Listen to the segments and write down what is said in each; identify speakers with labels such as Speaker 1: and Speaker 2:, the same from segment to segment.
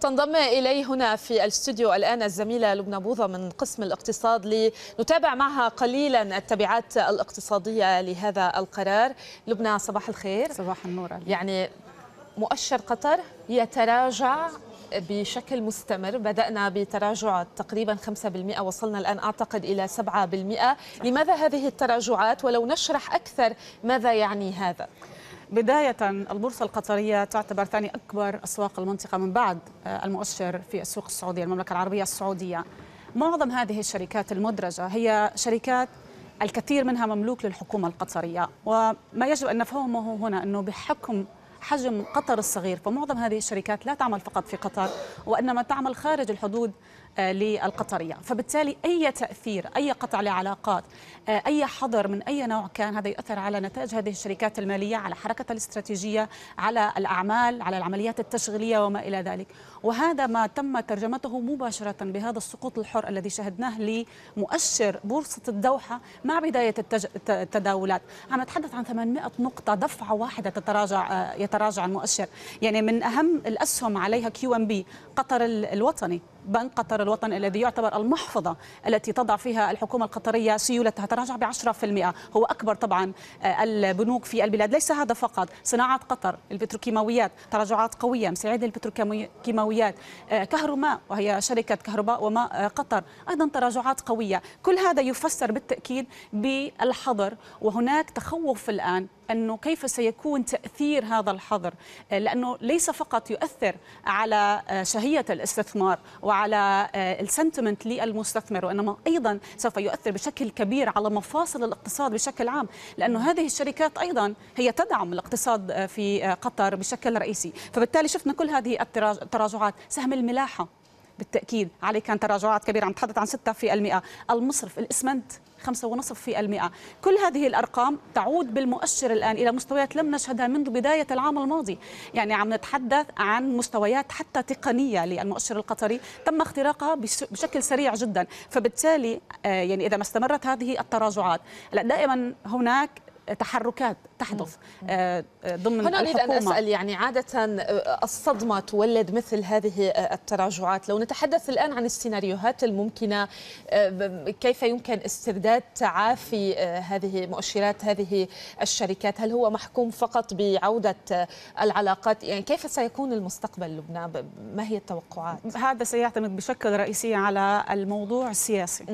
Speaker 1: تنضم إلي هنا في الاستوديو الآن الزميلة لبنى بوظة من قسم الاقتصاد لنتابع معها قليلا التبعات الاقتصادية لهذا القرار لبنى صباح الخير صباح النور يعني مؤشر قطر يتراجع بشكل مستمر بدأنا بتراجع تقريبا 5% وصلنا الآن أعتقد إلى 7% لماذا هذه التراجعات ولو نشرح أكثر ماذا يعني هذا؟
Speaker 2: بداية البورصة القطرية تعتبر ثاني أكبر أسواق المنطقة من بعد آه، المؤشر في السوق السعودية المملكة العربية السعودية معظم هذه الشركات المدرجة هي شركات الكثير منها مملوك للحكومة القطرية وما يجب أن نفهمه هنا أنه بحكم حجم قطر الصغير فمعظم هذه الشركات لا تعمل فقط في قطر وإنما تعمل خارج الحدود آه، للقطرية فبالتالي أي تأثير أي قطع لعلاقات آه، أي حظر من أي نوع كان هذا يؤثر على نتائج هذه الشركات المالية على حركة الاستراتيجية على الأعمال على العمليات التشغيلية وما إلى ذلك وهذا ما تم ترجمته مباشرة بهذا السقوط الحر الذي شهدناه لمؤشر بورصة الدوحة مع بداية التج... التداولات عم نتحدث عن 800 نقطة دفعة واحدة تتراجع آه، يتراجع المؤشر يعني من أهم الأسهم عليها كيو ام بي قطر الوطني بنك قطر الوطني الذي يعتبر المحفظة التي تضع فيها الحكومة القطرية سيولتها تراجع ب 10% هو أكبر طبعا آه، البنوك في البلاد ليس هذا فقط صناعة قطر البتروكيماويات تراجعات قوية مساعدة البتروكيماويات آه، كهرماء وهي شركة كهرباء وماء آه، قطر أيضا تراجعات قوية كل هذا يفسر بالتأكيد بالحظر وهناك تخوف الآن أنه كيف سيكون تأثير هذا الحظر آه، لأنه ليس فقط يؤثر على آه، شهية الاستثمار وعلى آه، السنتمنت للمستثمر وإنما أيضا سوف يؤثر بشكل كبير على مفاصل الاقتصاد بشكل عام لأنه نعم. هذه الشركات أيضا هي تدعم الاقتصاد في قطر بشكل رئيسي فبالتالي شفنا كل هذه التراجعات سهم الملاحة بالتاكيد عليه كان تراجعات كبيره عم تحدث عن 6% المصرف الاسمنت 5.5% كل هذه الأرقام تعود بالمؤشر الآن إلى مستويات لم نشهدها منذ بداية العام الماضي يعني عم نتحدث عن مستويات حتى تقنية للمؤشر القطري تم اختراقها بشكل سريع جدا فبالتالي آه، يعني إذا ما استمرت هذه التراجعات دائما هناك تحركات تحدث آه، آه، ضمن هنا أريد أن أسأل يعني
Speaker 1: عادة آه، الصدمة تولد مثل هذه التراجعات لو نتحدث الآن عن السيناريوهات الممكنة كيف يمكن استرداد تعافي هذه مؤشرات هذه الشركات هل هو محكوم
Speaker 2: فقط بعودة العلاقات يعني كيف سيكون المستقبل لبنان ما هي التوقعات هذا سيعتمد بشكل رئيسي على الموضوع السياسي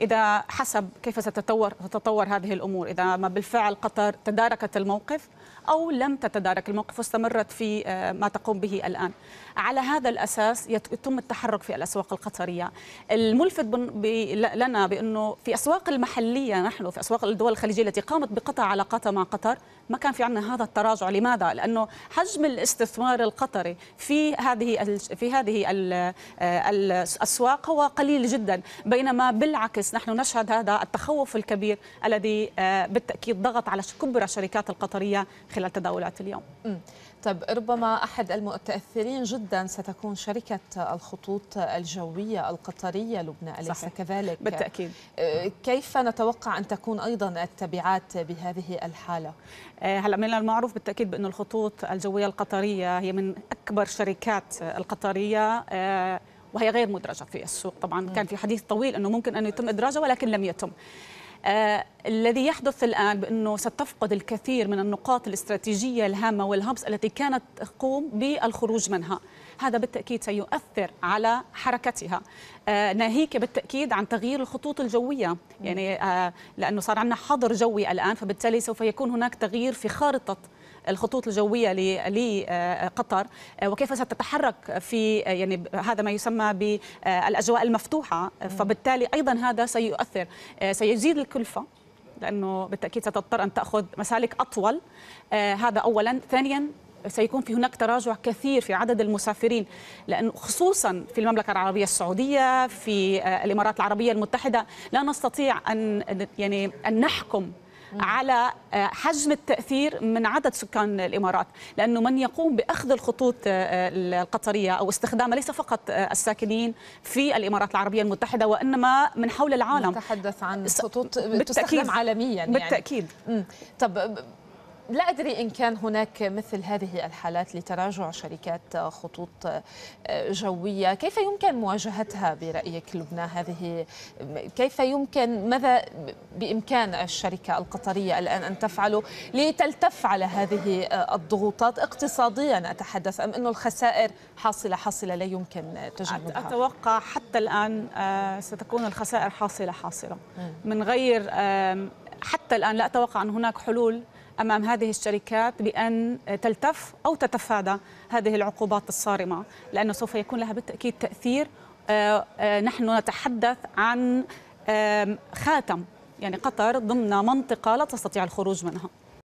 Speaker 2: إذا حسب كيف ستتطور تتطور هذه الأمور إذا ما بالفعل قطر تداركت الموقف أو لم تتدارك الموقف واستمرت في آه، ما تقوم به الآن على هذا الأساس يتم التحرك في الأسواق القطرية الملفت لنا بأنه في أسواق المحلية نحن في أسواق الدول الخليجية التي قامت بقطع علاقاتها مع قطر ما كان في عندنا هذا التراجع لماذا؟ لأنه حجم الاستثمار القطري في هذه في هذه آه، الأسواق هو قليل جدا بينما بالعكس نحن نشهد هذا التخوف الكبير الذي آه، بالتأكيد ضغط على كبرى الشركات القطرية خلال تداولات اليوم
Speaker 1: طب ربما أحد المتأثرين جدا ستكون شركة الخطوط الجوية القطرية لبنى أليس صحيح. كذلك؟ بالتأكيد آه،
Speaker 2: كيف نتوقع أن تكون أيضا التبعات بهذه الحالة؟ آه، هلا من المعروف بالتأكيد بأن الخطوط الجوية القطرية هي من أكبر شركات القطرية آه، وهي غير مدرجة في السوق طبعا كان في حديث طويل أنه ممكن أن يتم إدراجها ولكن لم يتم آه، الذي يحدث الآن بأنه ستفقد الكثير من النقاط الاستراتيجية الهامة والهبس التي كانت تقوم بالخروج منها هذا بالتأكيد سيؤثر على حركتها آه، ناهيك بالتأكيد عن تغيير الخطوط الجوية يعني آه، لأنه صار عندنا حظر جوي الآن فبالتالي سوف يكون هناك تغيير في خارطة الخطوط الجويه لقطر آه، وكيف ستتحرك في آه، يعني هذا ما يسمى بالاجواء المفتوحه فبالتالي ايضا هذا سيؤثر آه، سيزيد الكلفه لانه بالتاكيد ستضطر ان تاخذ مسالك اطول هذا اولا ثانيا سيكون في هناك تراجع كثير في عدد المسافرين لأن خصوصا في المملكة العربية السعودية في الإمارات العربية المتحدة لا نستطيع أن يعني أن نحكم على آه، حجم التاثير من عدد سكان الامارات لانه من يقوم باخذ الخطوط آه، القطريه او استخدامها ليس فقط آه، الساكنين في الامارات العربيه المتحده وانما من حول العالم نتحدث عن خطوط تستخدم عالميا يعني بالتاكيد طب لا أدري إن
Speaker 1: كان هناك مثل هذه الحالات لتراجع شركات خطوط آه، جوية كيف يمكن مواجهتها برأيك لبنى هذه كيف يمكن ماذا بإمكان الشركة القطرية الآن أن تفعله لتلتف على هذه آه، الضغوطات اقتصاديا أتحدث أم أنه الخسائر حاصلة حاصلة لا يمكن
Speaker 2: تجنبها أتوقع حتى الآن آه، ستكون الخسائر حاصلة حاصلة من غير حتى الآن لا أتوقع أن هناك حلول امام هذه الشركات بان تلتف او تتفادى هذه العقوبات الصارمه لانه سوف يكون لها بالتاكيد تاثير آه، آه، نحن نتحدث عن خاتم يعني قطر ضمن منطقه لا تستطيع الخروج منها